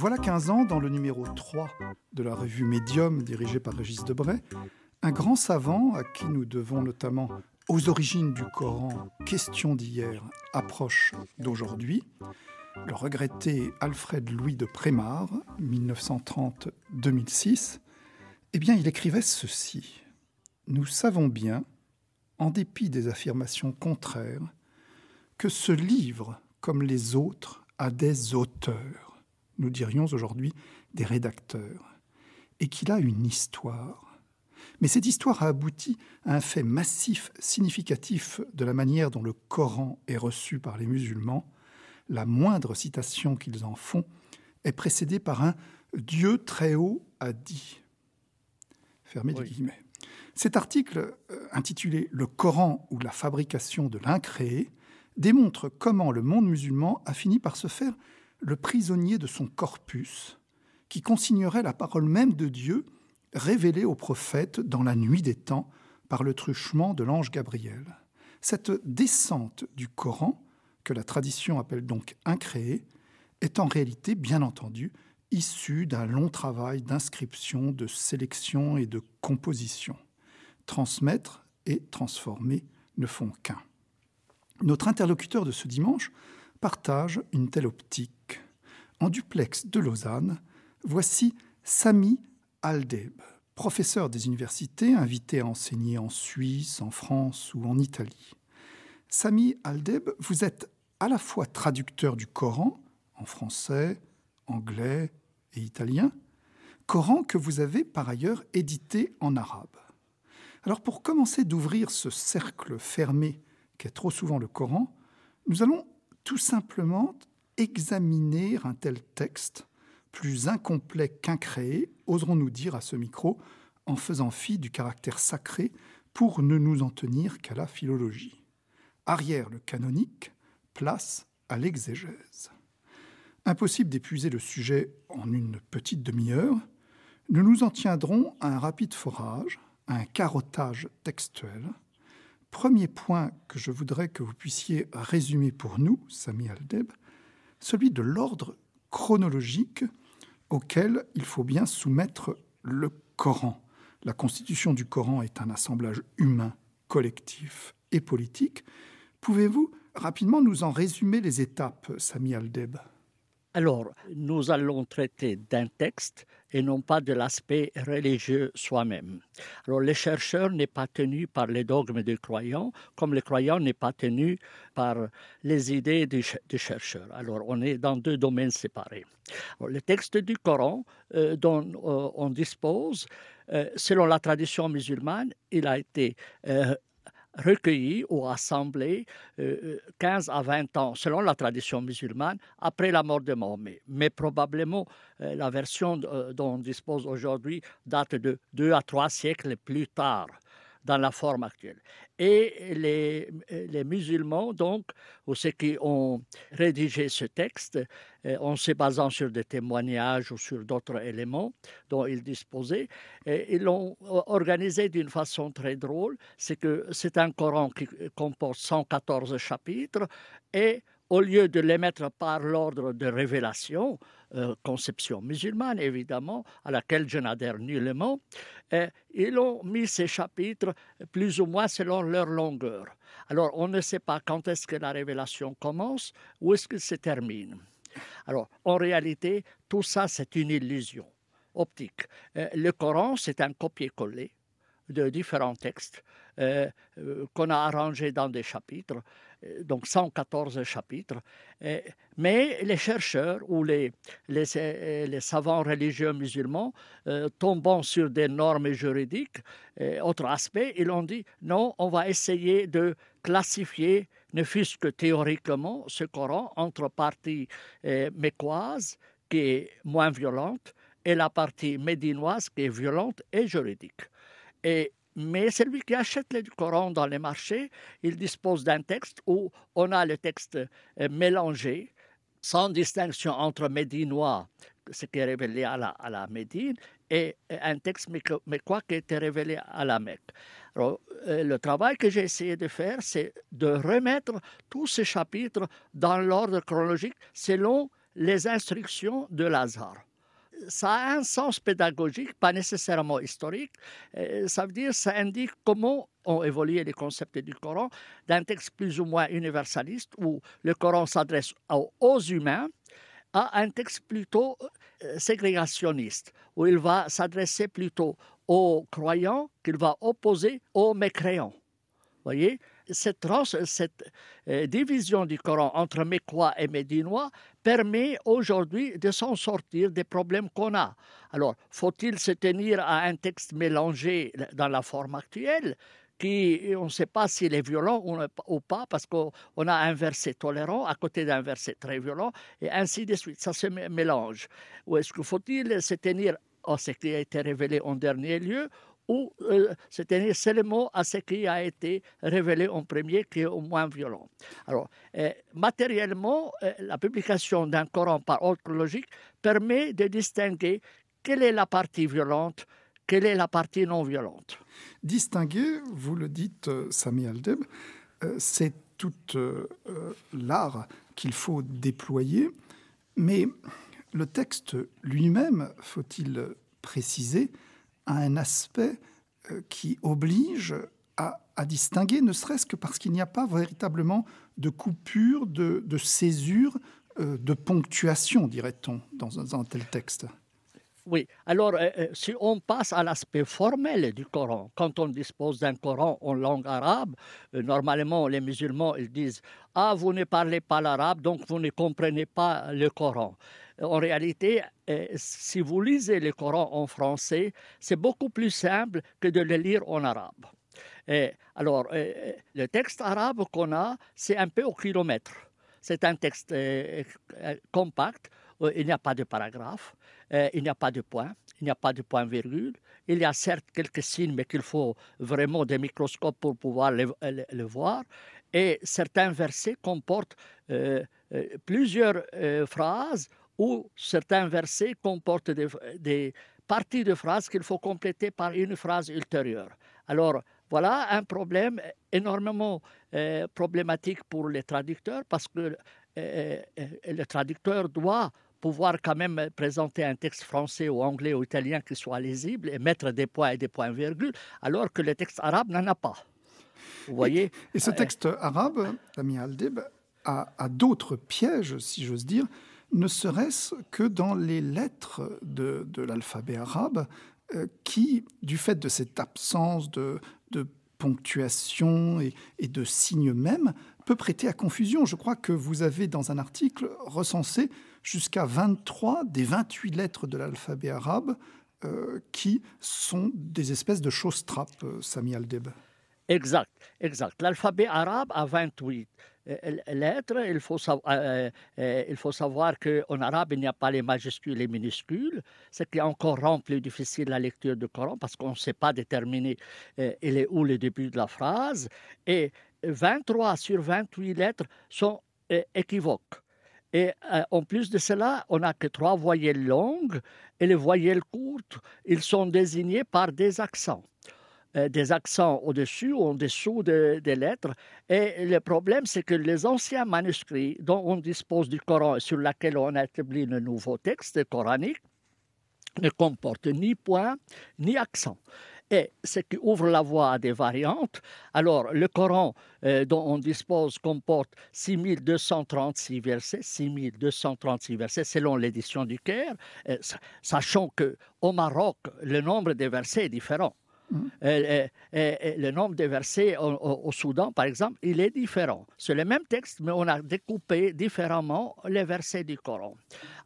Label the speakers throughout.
Speaker 1: voilà 15 ans, dans le numéro 3 de la revue Medium, dirigée par Régis Debray, un grand savant à qui nous devons notamment aux origines du Coran, question d'hier, approche d'aujourd'hui, le regretté Alfred Louis de Prémar, 1930-2006, eh bien, il écrivait ceci. Nous savons bien, en dépit des affirmations contraires, que ce livre, comme les autres, a des auteurs nous dirions aujourd'hui des rédacteurs, et qu'il a une histoire. Mais cette histoire a abouti à un fait massif, significatif de la manière dont le Coran est reçu par les musulmans. La moindre citation qu'ils en font est précédée par un Dieu très haut a dit. Fermé. Cet article, euh, intitulé Le Coran ou la fabrication de l'incréé, démontre comment le monde musulman a fini par se faire le prisonnier de son corpus, qui consignerait la parole même de Dieu révélée au prophète dans la nuit des temps par le truchement de l'ange Gabriel. Cette descente du Coran, que la tradition appelle donc incréée, est en réalité, bien entendu, issue d'un long travail d'inscription, de sélection et de composition. Transmettre et transformer ne font qu'un. Notre interlocuteur de ce dimanche partage une telle optique en duplex de Lausanne, voici Sami Aldeb, professeur des universités invité à enseigner en Suisse, en France ou en Italie. Sami Aldeb, vous êtes à la fois traducteur du Coran en français, anglais et italien, Coran que vous avez par ailleurs édité en arabe. Alors pour commencer d'ouvrir ce cercle fermé qu'est trop souvent le Coran, nous allons tout simplement examiner un tel texte, plus incomplet qu'incréé, oserons-nous dire à ce micro, en faisant fi du caractère sacré pour ne nous en tenir qu'à la philologie. Arrière le canonique, place à l'exégèse. Impossible d'épuiser le sujet en une petite demi-heure, nous nous en tiendrons à un rapide forage, à un carottage textuel. Premier point que je voudrais que vous puissiez résumer pour nous, Samy Aldeb, celui de l'ordre chronologique auquel il faut bien soumettre le Coran. La constitution du Coran est un assemblage humain, collectif et politique. Pouvez-vous rapidement nous en résumer les étapes, Sami Aldeb
Speaker 2: alors, nous allons traiter d'un texte et non pas de l'aspect religieux soi-même. Alors, le chercheur n'est pas tenu par les dogmes des croyants, comme le croyant n'est pas tenu par les idées des, chercheurs. Alors, on est dans deux domaines séparés. le texte du Coran euh, dont euh, on dispose, euh, selon la tradition musulmane, il a été recueillis ou assemblés 15 euh, euh, à 20 ans, selon la tradition musulmane, après la mort de Mahomet. Mais probablement, euh, la version dont on dispose aujourd'hui date de 2 à 3 siècles plus tard dans la forme actuelle. Et les, musulmans, donc, ou ceux qui ont rédigé ce texte, euh, en se basant sur des témoignages ou sur d'autres éléments dont ils disposaient, et euh, ils l'ont organisé d'une façon très drôle. C'est que c'est un Coran qui comporte 114 chapitres et au lieu de les mettre par l'ordre de révélation, euh, conception musulmane évidemment, à laquelle je n'adhère nullement, euh, ils ont mis ces chapitres plus ou moins selon leur longueur. Alors on ne sait pas quand est-ce que la révélation commence, ou est-ce qu'elle se termine. Alors en réalité, tout ça c'est une illusion optique. Euh, le Coran c'est un copier-coller de différents textes qu'on a arrangés dans des chapitres euh, donc 114 chapitres. Euh, mais les chercheurs ou les, les, euh, savants religieux musulmans, tombant sur des normes juridiques, autre aspect, ils ont dit non, on va essayer de classifier, ne fût-ce que théoriquement, ce Coran entre partie mécoise, qui est moins violente, et la partie médinoise, qui est violente et juridique. Et mais celui qui achète le Coran dans les marchés, il dispose d'un texte où on a le texte euh, mélangé, sans distinction entre médinois, ce qui est révélé à la, Médine, et euh, un texte, mais, qui était révélé à la Mecque. Euh, le travail que j'ai essayé de faire, c'est de remettre tous ces chapitres dans l'ordre chronologique selon les instructions de Lazare ça a un sens pédagogique, pas nécessairement historique. Euh, ça veut dire, ça indique comment ont évolué les concepts du Coran d'un texte plus ou moins universaliste où le Coran s'adresse aux humains à un texte plutôt euh, ségrégationniste, où il va s'adresser plutôt aux croyants qu'il va opposer aux mécréants. Voyez cette, euh, division du Coran entre Mécois et Médinois permet aujourd'hui de s'en sortir des problèmes qu'on a. Alors, faut-il se tenir à un texte mélangé dans la forme actuelle qui, on ne sait pas s'il est violent ou pas, parce qu'on a un verset tolérant à côté d'un verset très violent, et ainsi de suite. Ça se mélange. Ou est-ce qu'il faut-il se tenir à oh, ce qui a été révélé en dernier lieu, ou euh, c'est-à-dire seulement à ce qui a été révélé en premier, qui est au moins violent. Alors, euh, matériellement, euh, la publication d'un Coran par autre logique permet de distinguer quelle est la partie violente, quelle est la
Speaker 1: partie non violente. Distinguer, vous le dites, Sami Aldeb, c'est tout l'art qu'il faut déployer, mais le texte lui-même, faut-il préciser, a un aspect euh, qui oblige à, distinguer, ne serait-ce que parce qu'il n'y a pas véritablement de coupure, de, césure, euh, de ponctuation, dirait-on, dans, un tel texte.
Speaker 2: Oui, alors euh, si on passe à l'aspect formel du Coran, quand on dispose d'un Coran en langue arabe, normalement les musulmans ils disent Ah, vous ne parlez pas l'arabe, donc vous ne comprenez pas le Coran. En réalité, euh, si vous lisez le Coran en français, c'est beaucoup plus simple que de le lire en arabe. Euh, alors, euh, le texte arabe qu'on a, c'est un peu au kilomètre. C'est un texte compact, il n'y a pas de paragraphe, il n'y a pas de point, il n'y a pas de point-virgule. Il y a certes quelques signes, mais qu'il faut vraiment des microscopes pour pouvoir les, voir. Et certains versets comportent plusieurs phrases où certains versets comportent des, parties de phrases qu'il faut compléter par une phrase ultérieure. Alors, voilà un problème énormément euh, problématique pour les traducteurs parce que euh, euh, le traducteur doit pouvoir quand même présenter un texte français ou anglais ou italien qui soit lisible et mettre des points et des points-virgules, alors que le texte arabe n'en a pas.
Speaker 1: Vous voyez Et, ce texte arabe, l'ami Aldeb, a d'autres pièges, si j'ose dire, ne serait-ce que dans les lettres de, l'alphabet arabe, euh, qui, du fait de cette absence de, ponctuation et, de signes même, peut prêter à confusion. Je crois que vous avez, dans un article, recensé jusqu'à 23 des 28 lettres de l'alphabet arabe euh, qui sont des espèces de choses trappes, euh, Sami Aldeb.
Speaker 2: Exact, exact. L'alphabet arabe a 28 euh, lettres. Il faut, euh, euh, savoir qu'en arabe, il n'y a pas les majuscules et les minuscules, ce qui encore rend plus difficile la lecture du Coran parce qu'on ne sait pas déterminer où est le début de la phrase. Et 23 sur 28 lettres sont équivoques. Et en plus de cela, on n'a que trois voyelles longues et les voyelles courtes, ils sont désignés par des accents. Euh, des accents au-dessus ou en dessous des lettres. Et le problème, c'est que les anciens manuscrits dont on dispose du Coran et sur lesquels on a établi le nouveau texte coranique ne comportent ni point ni accent. Et ce qui ouvre la voie à des variantes. Alors, le Coran euh, dont on dispose comporte 6236 versets, 6236 versets selon l'édition du Caire, sachant que au Maroc, le nombre des versets est différent. Euh, euh, euh, le nombre de versets au, Soudan, par exemple, il est différent. C'est le même texte, mais on a découpé différemment les versets du Coran.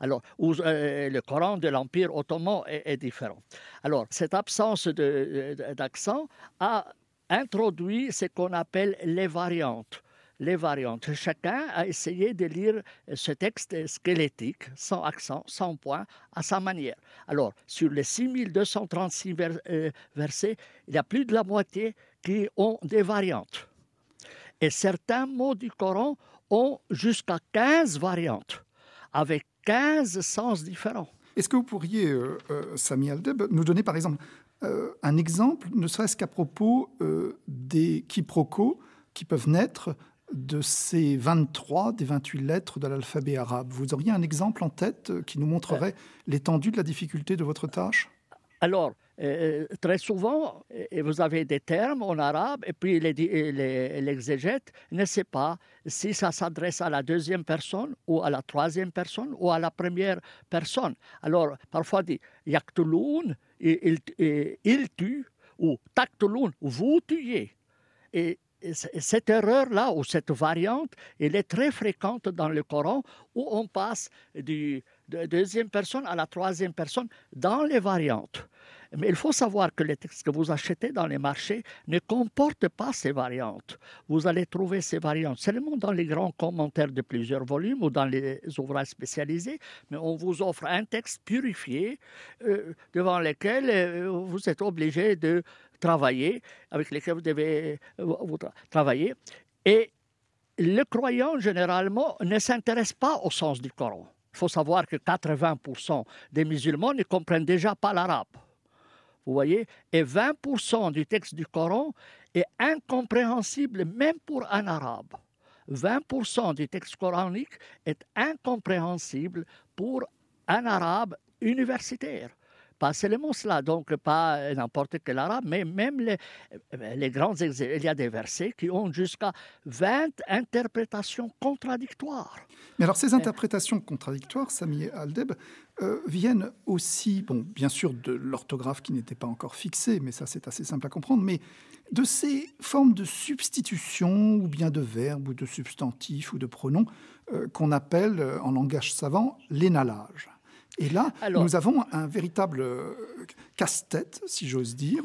Speaker 2: Alors, le Coran de l'Empire ottoman est, est, différent. Alors, cette absence d'accent a introduit ce qu'on appelle les variantes les variantes. Chacun a essayé de lire euh, ce texte euh, squelettique, sans accent, sans point, à sa manière. Alors, sur les 6236 euh, versets, il y a plus de la moitié qui ont des variantes. Et certains mots du Coran ont jusqu'à 15 variantes, avec 15
Speaker 1: sens différents. Est-ce que vous pourriez, samuel Aldeb, nous donner par exemple un exemple, ne serait-ce qu'à propos des quiproquos qui peuvent naître de ces 23 des 28 lettres de l'alphabet arabe. Vous auriez un exemple en tête euh, qui nous montrerait euh. l'étendue de la difficulté de votre tâche
Speaker 2: Alors, euh, très souvent, vous avez des termes en arabe et puis l'exégète ne sait pas si ça s'adresse à la deuxième personne ou à la troisième personne ou à la première personne. Alors, parfois, dit yaktuloun, il, il, il tue, ou taktuloun, vous tuez. Et cette erreur-là ou cette variante, elle est très fréquente dans le Coran où on passe du, de deuxième personne à la troisième personne dans les variantes. Mais il faut savoir que les textes que vous achetez dans les marchés ne comportent pas ces variantes. Vous allez trouver ces variantes seulement dans les grands commentaires de plusieurs volumes ou dans les ouvrages spécialisés, mais on vous offre un texte purifié euh, devant lequel euh, vous êtes obligé de travailler, avec lesquels vous devez euh, travailler. Et le croyant, généralement, ne s'intéresse pas au sens du Coran. Il faut savoir que 80% des musulmans ne comprennent déjà pas l'arabe. Vous voyez Et 20% du texte du Coran est incompréhensible même pour un arabe. 20% du texte coranique est incompréhensible pour un arabe universitaire pas seulement cela, donc pas euh, n'importe quel arabe, mais même les, euh, euh, les grands. il y a des versets qui ont jusqu'à 20 interprétations contradictoires. Mais alors ces
Speaker 1: interprétations contradictoires, Sami Aldeb, viennent aussi, bon, bien sûr, de l'orthographe qui n'était pas encore fixée, mais ça c'est assez simple à comprendre, mais de ces formes de substitution, ou bien de verbes, ou de substantifs, ou de pronoms, qu'on appelle en langage savant l'énalage. Et là, nous avons un véritable euh, casse-tête, si j'ose dire.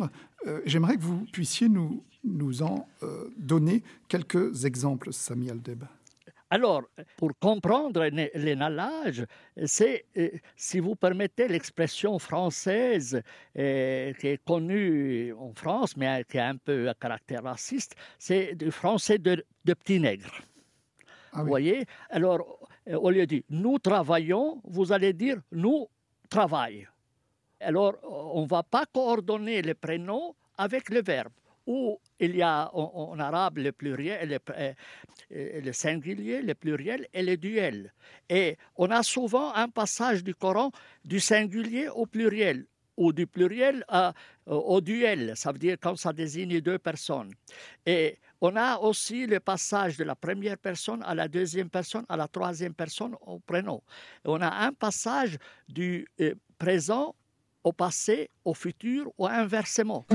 Speaker 1: Euh, j'aimerais que vous puissiez nous, nous en euh, donner quelques exemples, Sami Aldeba.
Speaker 2: Alors, pour comprendre l'énalage, c'est, si vous permettez, l'expression française qui est connue en France, mais qui est un peu à caractère raciste, c'est du français de, de petit nègre. Ah vous voyez Alors, euh, au lieu de dire nous travaillons, vous allez dire nous travaillons. Alors, on ne va pas coordonner les prénoms avec le verbe. Ou il y a en, arabe le pluriel, euh, euh, singulier, le pluriel et le duel. Et on a souvent un passage du Coran du singulier au pluriel ou du pluriel au duel, ça veut dire quand ça désigne deux personnes. Et on a aussi le passage de la première personne à la deuxième personne, à la troisième personne au prénom. on a un passage du euh, présent au passé, au futur ou inversement.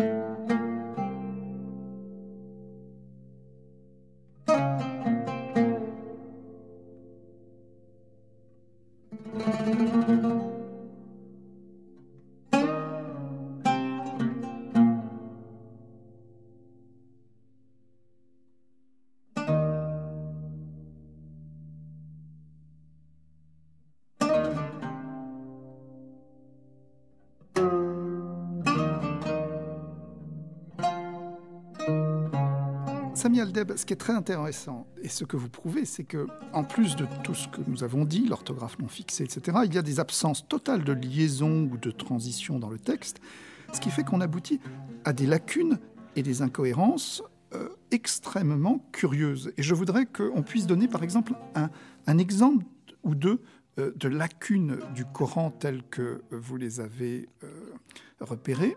Speaker 1: Samuel Aldeb, ce qui est très intéressant et ce que vous prouvez, c'est que en plus de tout ce que nous avons dit, l'orthographe non fixée, etc., il y a des absences totales de liaison ou de transition dans le texte, ce qui fait qu'on aboutit à des lacunes et des incohérences euh, extrêmement curieuses. Et je voudrais qu'on puisse donner, par exemple, un, exemple ou deux euh, de lacunes du Coran telles que vous les avez euh, repérées.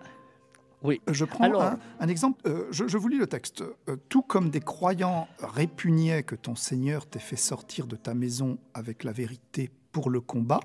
Speaker 1: Je prends un, exemple, euh, je, vous lis le texte. Euh, tout comme des croyants répugnaient que ton Seigneur t'ait fait sortir de ta maison avec la vérité pour le combat,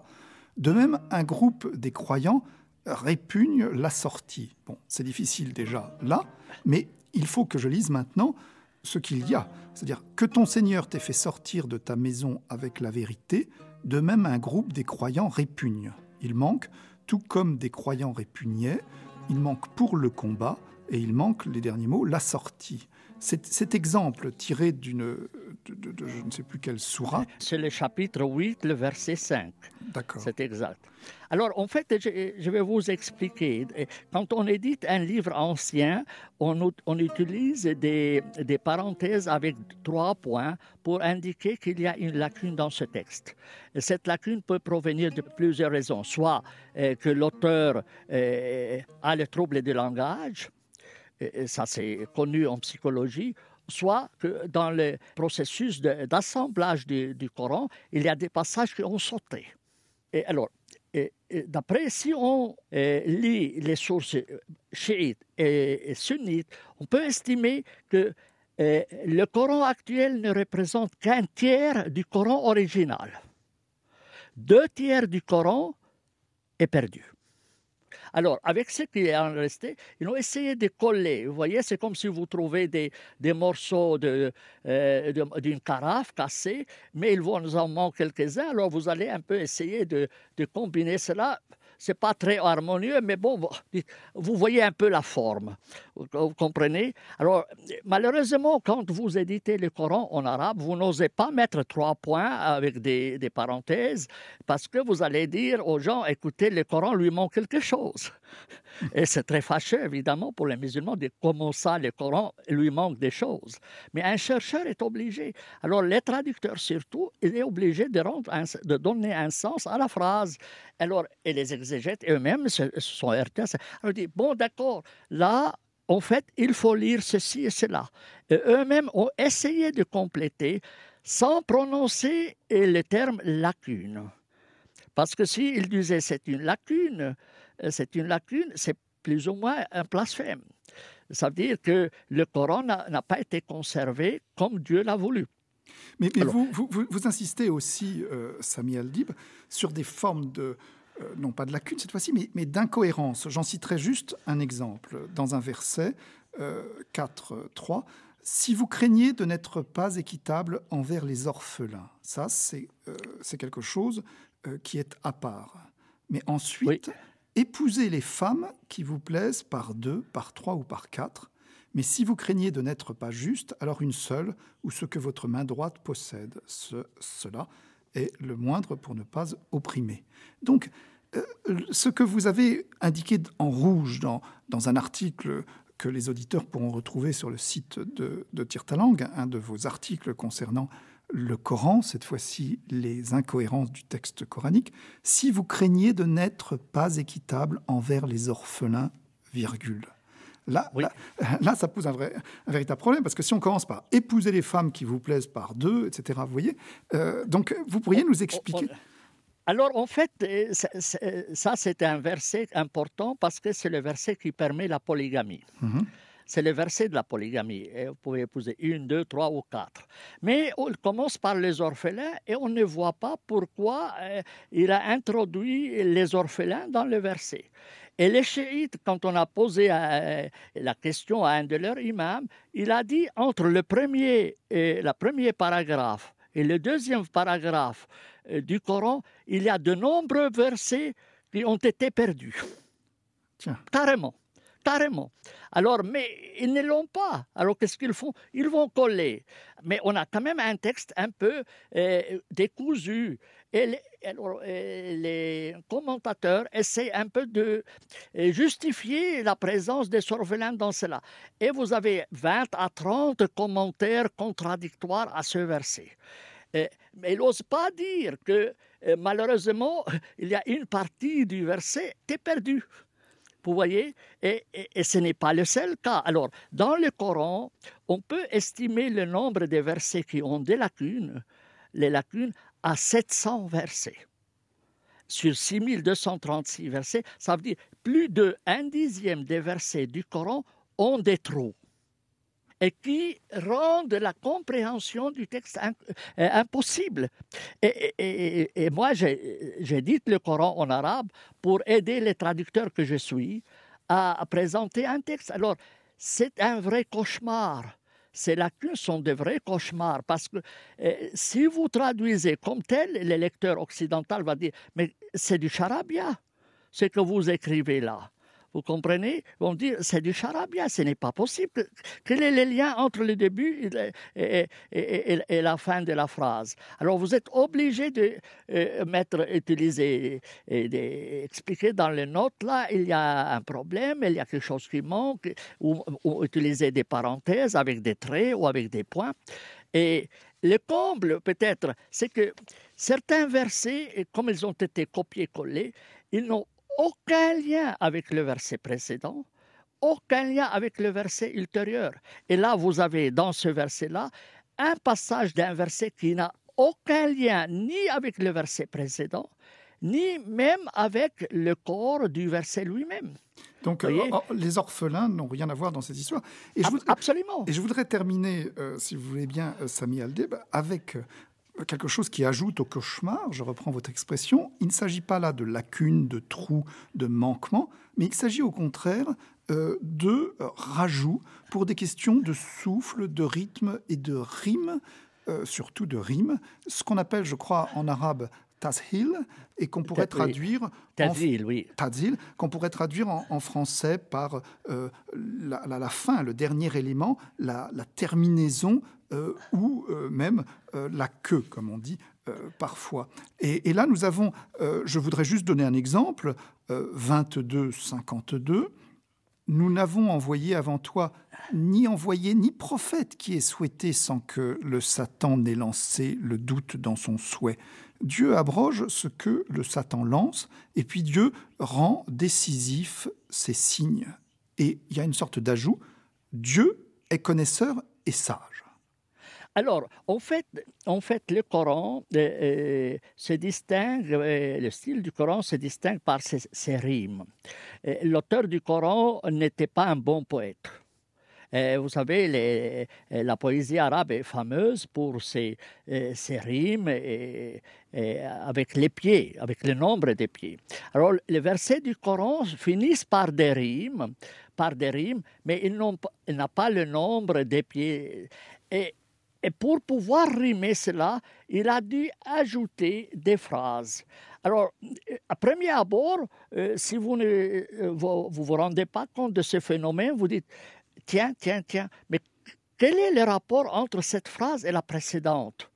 Speaker 1: de même un groupe des croyants répugne la sortie. Bon, c'est difficile déjà là, mais il faut que je lise maintenant ce qu'il y a. C'est-à-dire que ton Seigneur t'ait fait sortir de ta maison avec la vérité, de même un groupe des croyants répugne. Il manque, tout comme des croyants répugnaient, il manque pour le combat et il manque, les derniers mots, la sortie. Cet, exemple tiré d'une, de, je ne sais plus quelle sourate. C'est le chapitre 8, le verset 5.
Speaker 2: C'est exact. Alors, en fait, je, vais vous expliquer. Quand on édite un livre ancien, on, utilise des, parenthèses avec trois points pour indiquer qu'il y a une lacune dans ce texte. Cette lacune peut provenir de plusieurs raisons, soit euh, que l'auteur euh, a le trouble du langage, ça c'est connu en psychologie, soit que dans le processus d'assemblage du, Coran, il y a des passages qui ont sauté. Et alors, d'après, si on euh, lit les sources euh, chiites et sunnites, on peut estimer que euh, le Coran actuel ne représente qu'un tiers du Coran original. Deux tiers du Coran est perdu. Alors, avec ce qui est en resté, ils ont essayé de coller. Vous voyez, c'est comme si vous trouvez des, morceaux euh, d'une carafe cassée, mais il vous en manque quelques-uns. Alors, vous allez un peu essayer de combiner cela c'est pas très harmonieux, mais bon, vous voyez un peu la forme. Vous comprenez Alors, malheureusement, quand vous éditez le Coran en arabe, vous n'osez pas mettre trois points avec des, des, parenthèses, parce que vous allez dire aux gens, écoutez, le Coran lui manque quelque chose. Et c'est très fâcheux, évidemment, pour les musulmans de comment ça, le Coran lui manque des choses. Mais un chercheur est obligé. Alors, les traducteurs surtout, il est obligé de, rendre de donner un sens à la phrase. Alors, et les exercices et eux-mêmes sont RTS. On dit, bon, d'accord, là, en fait, il faut lire ceci et cela. eux-mêmes ont essayé de compléter sans prononcer le terme lacune. Parce que s'ils disaient c'est une lacune, euh, c'est une lacune, c'est plus ou moins un blasphème. Ça veut dire que le Coran n'a pas été conservé comme Dieu l'a voulu.
Speaker 1: Mais, vous, vous, insistez aussi, euh, Sami Aldib, sur des formes de, euh, non pas de lacunes cette fois-ci, mais, mais d'incohérences. J'en citerai juste un exemple dans un verset 4, euh, 3. Si vous craignez de n'être pas équitable envers les orphelins, ça c'est euh, quelque chose qui est à part. Mais ensuite, épousez les femmes qui vous plaisent par deux, par trois ou par quatre. Mais si vous craignez de n'être pas juste, alors une seule ou ce que votre main droite possède, ce, cela est le moindre pour ne pas opprimer. Donc, euh, ce que vous avez indiqué en rouge dans, un article que les auditeurs pourront retrouver sur le site de, de Tirtalang, un de vos articles concernant le Coran, cette fois-ci les incohérences du texte coranique, si vous craignez de n'être pas équitable envers les orphelins, virgule. Là, là, ça pose un, un véritable problème, parce que si on commence par épouser les femmes qui vous plaisent par deux, etc., vous voyez, euh, donc vous pourriez nous expliquer...
Speaker 2: Alors, en fait, euh, euh, ça, c'est un verset important parce que c'est le verset qui permet la polygamie. Mhm. C'est le verset de la polygamie. vous pouvez épouser une, deux, trois ou quatre. Mais on commence par les orphelins et on ne voit pas pourquoi euh, il a introduit les orphelins dans le verset. Et les chiites, quand on a posé la question à un de leurs imams, il a dit entre le premier et la premier paragraphe et le deuxième paragraphe euh, du Coran, il y a de nombreux versets qui ont été perdus. Tiens. Carrément. Carrément. Alors, mais ils ne l'ont pas. Alors, qu'est-ce qu'ils font Ils vont coller. Mais on a quand même un texte un peu euh, décousu. Et les commentateurs essaient un peu de justifier la présence des sorvelins dans cela. Et vous avez 20 à 30 commentaires contradictoires à ce verset. mais il n'ose pas dire que malheureusement, il y a une partie du verset qui est perdue. Vous voyez et, et, ce n'est pas le seul cas. Alors, dans le Coran, on peut estimer le nombre des versets qui ont des lacunes, les lacunes, à 700 versets. Sur 6236 versets, ça veut dire plus de un dixième des versets du Coran ont des trous et qui rendent la compréhension du texte euh, impossible. Et, moi, j'ai dit le Coran en arabe pour aider les traducteurs que je suis à présenter un texte. Alors, c'est un vrai cauchemar ces lacunes sont de vrais cauchemars parce que euh, si vous traduisez comme tel, lecteur occidental va dire Mais c'est du charabia ce que vous écrivez là. Vous comprenez Ils vont dire, c'est du charabia, ce n'est pas possible. Quel est le lien entre le début et, la fin de la phrase Alors vous êtes obligé de euh, mettre, utiliser, et d'expliquer dans les notes, là, il y a un problème, il y a quelque chose qui manque, ou, ou utiliser des parenthèses avec des traits ou avec des points. Et le comble, peut-être, c'est que certains versets, comme ils ont été copiés-collés, ils n'ont aucun lien avec le verset précédent, aucun lien avec le verset ultérieur. Et là, vous avez dans ce verset-là un passage d'un verset qui n'a aucun lien ni avec le verset précédent, ni
Speaker 1: même avec le corps du verset lui-même. Donc oh, oh, les orphelins n'ont rien à voir dans cette histoire. Et je Absolument. et je voudrais terminer, euh, si vous voulez bien, euh, Samy Aldeb, avec euh, quelque chose qui ajoute au cauchemar, je reprends votre expression, il ne s'agit pas là de lacunes, de trous, de manquements, mais il s'agit au contraire euh, de euh, rajouts pour des questions de souffle, de rythme et de rime, euh, surtout de rime, ce qu'on appelle, je crois, en arabe Tazil et qu'on pourrait traduire oui. qu'on pourrait traduire en, français par euh, la, fin, le dernier élément, la, terminaison euh, ou euh, même la queue, comme on dit parfois. Et, et, là, nous avons, je voudrais juste donner un exemple, 22-52. Nous n'avons envoyé avant toi ni envoyé ni prophète qui ait souhaité sans que le Satan n'ait lancé le doute dans son souhait. Dieu abroge ce que le Satan lance, et puis Dieu rend décisif ses signes. Et il y a une sorte d'ajout, Dieu est connaisseur et sage.
Speaker 2: Alors, en fait, en fait le Coran euh, euh, se distingue, euh, le style du Coran se distingue par ses rimes. L'auteur du Coran n'était pas un bon poète. Euh, vous savez, euh, la poésie arabe est fameuse pour ses, euh, rimes et, avec les pieds, avec le nombre des pieds. Alors, les versets du Coran finissent par des rimes, par des rimes, mais ils n'a pas le nombre des pieds. Et, pour pouvoir rimer cela, il a dû ajouter des phrases. Alors, à premier abord, si vous ne vous, vous rendez pas compte de ce phénomène, vous dites tiens, tiens, tiens, mais quel est le rapport entre cette phrase et la précédente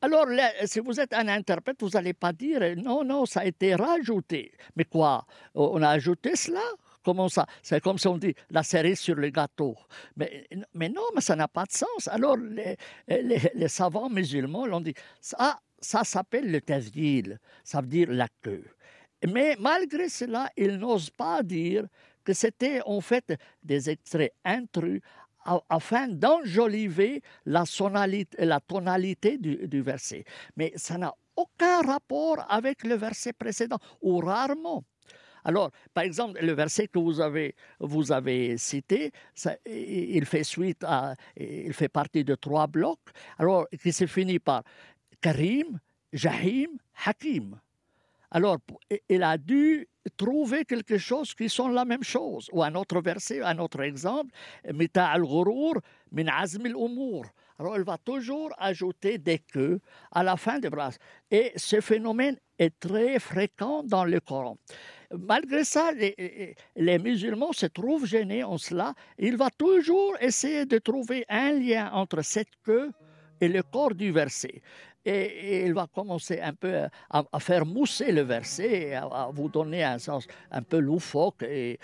Speaker 2: alors, si vous êtes un interprète, vous n'allez pas dire non, non, ça a été rajouté. Mais quoi On a ajouté cela Comment ça C'est comme si on dit la cerise sur le gâteau. Mais, mais non, mais ça n'a pas de sens. Alors, les, savants musulmans l'ont dit ça, ah, ça s'appelle le tazil. ça veut dire la queue. Mais malgré cela, ils n'osent pas dire c'était en fait des extraits intrus afin d'enjoliver la, la, tonalité du, verset. Mais ça n'a aucun rapport avec le verset précédent, ou rarement. Alors, par exemple, le verset que vous avez, vous avez cité, il fait suite à, il fait partie de trois blocs, alors qui se finit par Karim, Jahim, Hakim. Alors, il a dû trouver quelque chose qui sont la même chose. Ou un autre verset, un autre exemple, Mita al-Ghurur min azmil Alors, il va toujours ajouter des queues à la fin des phrases. Et ce phénomène est très fréquent dans le Coran. Malgré ça, les, les, musulmans se trouvent gênés en cela. Il va toujours essayer de trouver un lien entre cette queue et le corps du verset. Et, il va commencer un peu à, faire mousser le verset, à, vous donner un sens un peu loufoque, et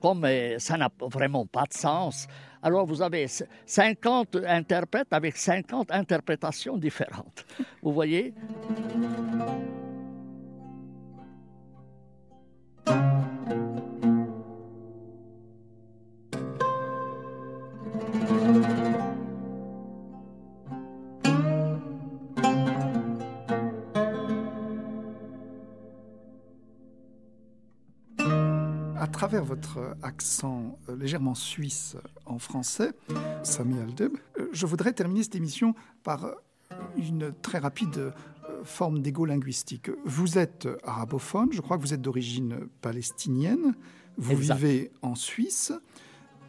Speaker 2: comme euh, ça n'a vraiment pas de sens. Alors vous avez 50 interprètes avec 50 interprétations différentes. Vous voyez
Speaker 1: votre euh, accent euh, légèrement suisse en français, Sami Aldeb, euh, je voudrais terminer cette émission par une très rapide forme d'égo linguistique. Vous êtes arabophone, je crois que vous êtes d'origine palestinienne, vous vivez en Suisse.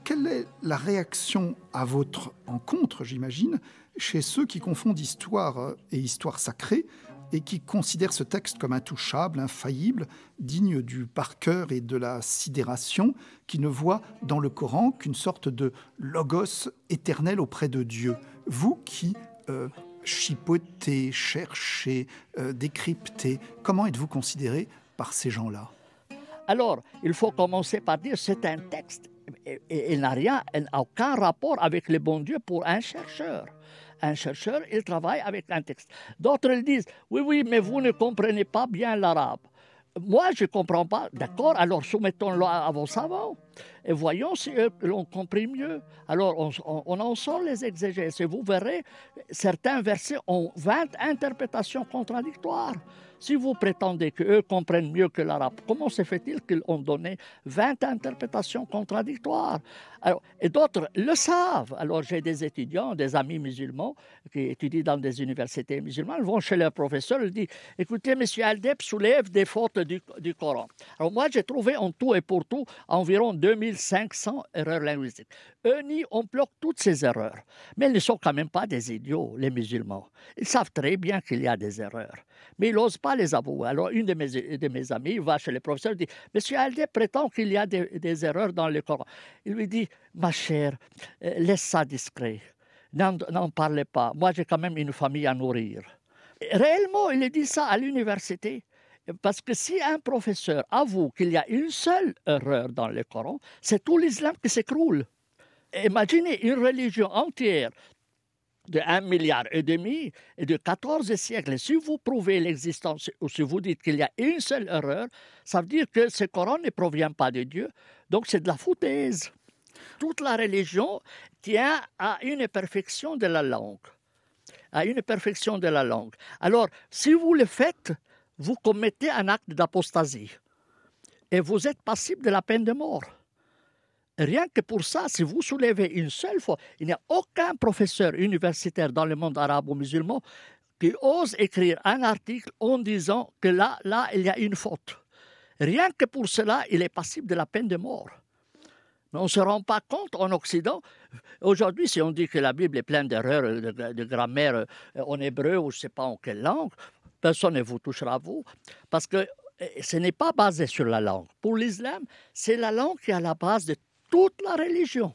Speaker 1: Quelle est la réaction à votre encontre, j'imagine, chez ceux qui confondent histoire et histoire sacrée et qui considère ce texte comme intouchable, infaillible, digne du par cœur et de la sidération, qui ne voit dans le Coran qu'une sorte de logos éternel auprès de Dieu. Vous qui euh, chipotez, cherchez, euh, décryptez, comment êtes-vous considéré par ces gens-là
Speaker 2: Alors, il faut commencer par dire c'est un texte il n'a rien, aucun rapport avec le bon Dieu pour un chercheur un chercheur, il travaille avec un texte. D'autres ils disent, oui, oui, mais vous ne comprenez pas bien l'arabe. Moi, je ne comprends pas. D'accord, alors soumettons-le à vos savants et voyons si l'on l'ont compris mieux. Alors, on, en sort les exégèses et vous verrez, certains versets ont 20 interprétations contradictoires. Si vous prétendez qu'eux comprennent mieux que l'arabe, comment se fait-il qu'ils ont donné 20 interprétations contradictoires Et d'autres le savent. Alors j'ai des étudiants, des amis musulmans qui étudient dans des universités musulmanes, ils vont chez leur professeur, ils disent, écoutez, monsieur Aldeb soulève des fautes du, Coran. Alors moi, j'ai trouvé en tout et pour tout environ 2500 erreurs linguistiques. Eux ni on bloque toutes ces erreurs. Mais ils ne sont quand même pas des idiots, les musulmans. Ils savent très bien qu'il y a des erreurs. Mais ils n'osent pas les avouer. Alors, une de mes, de amies va chez le professeur et dit Monsieur Aldé prétend qu'il y a des, erreurs dans le Coran. Il lui dit Ma chère, euh, laisse ça discret. N'en parlez pas. Moi, j'ai quand même une famille à nourrir. Réellement, il dit ça à l'université. Parce que si un professeur avoue qu'il y a une seule erreur dans le Coran, c'est tout l'islam qui s'écroule. Imaginez une religion entière de 1,5 milliard et demi et de 14 siècles. Si vous prouvez l'existence ou si vous dites qu'il y a une seule erreur, ça veut dire que ce Coran ne provient pas de Dieu. Donc c'est de la foutaise. Toute la religion tient à une perfection de la langue. À une perfection de la langue. Alors, si vous le faites, vous commettez un acte d'apostasie. Et vous êtes passible de la peine de mort. Rien que pour ça, si vous soulevez une seule fois, il n'y a aucun professeur universitaire dans le monde arabe ou musulman qui ose écrire un article en disant que là, là, il y a une faute. Rien que pour cela, il est passible de la peine de mort. Mais on ne se rend pas compte en Occident. Aujourd'hui, si on dit que la Bible est pleine d'erreurs de, grammaire euh, en hébreu ou je ne sais pas en quelle langue, personne ne vous touchera vous. Parce que euh, ce n'est pas basé sur la langue. Pour l'islam, c'est la langue qui est à la base de toute la religion.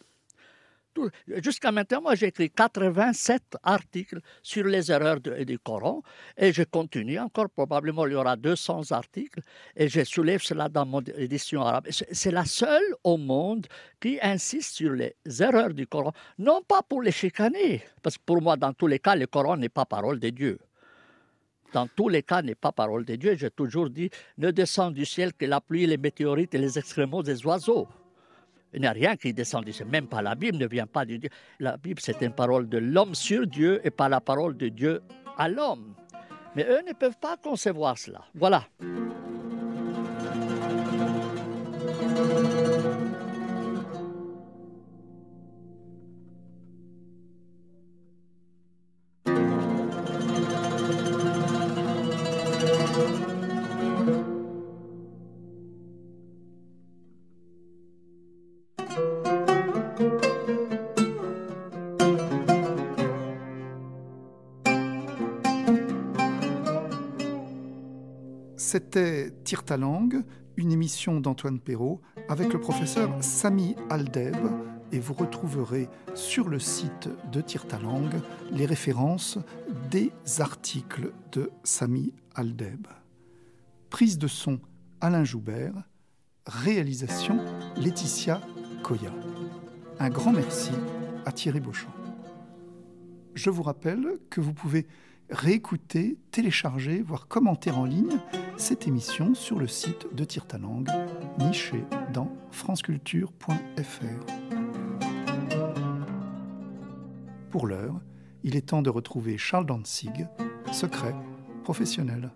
Speaker 2: Jusqu'à maintenant, moi, j'ai écrit 87 articles sur les erreurs du Coran et je continue encore. Probablement, il y aura 200 articles et je soulève cela dans mon édition arabe. C'est la seule au monde qui insiste sur les erreurs du Coran, non pas pour les chicaner, parce que pour moi, dans tous les cas, le Coran n'est pas parole de Dieu. Dans tous les cas, n'est pas parole de Dieu. J'ai toujours dit, ne descend du ciel que la pluie, les météorites et les excréments des oiseaux. Il n'y a rien qui descend ciel, Même pas la Bible ne vient pas de Dieu. La Bible, c'est une parole de l'homme sur Dieu et pas la parole de Dieu à l'homme. Mais eux ne peuvent pas concevoir cela. Voilà.
Speaker 1: C'était Tire une émission d'Antoine Perrault avec le professeur Sami Aldeb et vous retrouverez sur le site de Tire les références des articles de Sami Aldeb. Prise de son Alain Joubert, réalisation Laetitia Coya. Un grand merci à Thierry Beauchamp. Je vous rappelle que vous pouvez réécouter, télécharger, voire commenter en ligne cette émission sur le site de Tirtalang, niché dans franceculture.fr. Pour l'heure, il est temps de retrouver Charles Danzig, secret professionnel.